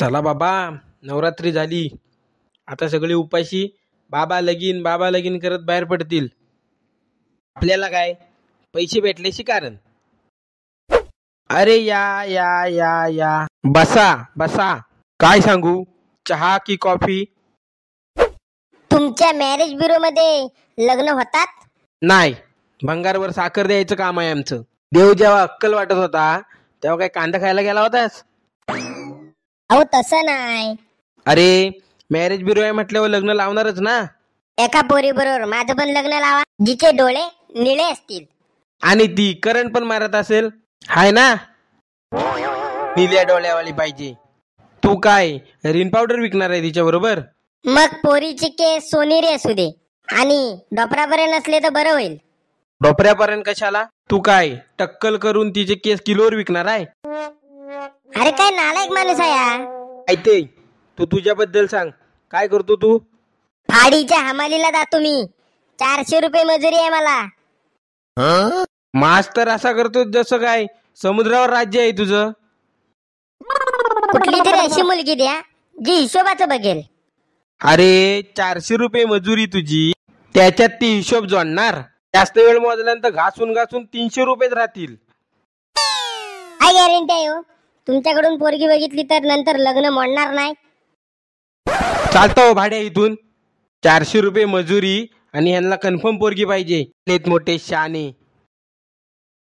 चला बाबा नवरात्री झाली आता सगळी उपाशी बाबा लगीन बाबा लगीन करत बाहेर पडतील आपल्याला काय पैसे भेटल्याशी कारण अरे या या या या बसा बसा काय सांगू चहा की कॉफी तुमच्या मॅरेज ब्युरो मध्ये लग्न होतात नाही भंगारवर साखर द्यायचं काम आहे आमचं देव जेव्हा अक्कल वाटत होता तेव्हा काय कांदा खायला गेला होतास अहो तसं नाही अरे मॅरेज बिरो आहे म्हटल्यावर लग्न लावणारच ना एका पोरी बरोबर माझं पण लग्न लावा जिचे डोळे निळे असतील आणि ती करंट पण मारत असेल हाय ना निल्या डोळ्यावाली पाहिजे तू काय रिन पावडर विकणार आहे तिच्या बरोबर मग पोरीचे केस सोनेरी असू दे आणि डोपऱ्यापर्यंत असले तर बरं होईल डोपऱ्यापर्यंत कशाला तू काय टक्कल करून तिचे केस किलोवर विकणार आहे अरे काय नालायक माणूस आहे ऐते तू बद्दल सांग काय करतो तू फाडीच्या हमालीला जातो मी चारशे रुपये मजुरी आहे मला मास्तर असा करतो जसं काय समुद्रावर राज्य आहे तुझं कुठली तरी अशी मुलगी द्या जी हिशोबाचं बघेल अरे चारशे रुपये मजुरी तुझी त्याच्यात ती हिशोब जोडणार जास्त वेळ मोजल्यानंतर घासून घासून तीनशे रुपयेच राहतील काय गॅरंटी तुमच्याकडून पोरगी बघितली तर नंतर लग्न मोडणार नाही चालतो हो भाड्या इथून चारशे रुपये मजुरी आणि यांना कन्फर्म पोरगी पाहिजे लेत मोठे शाने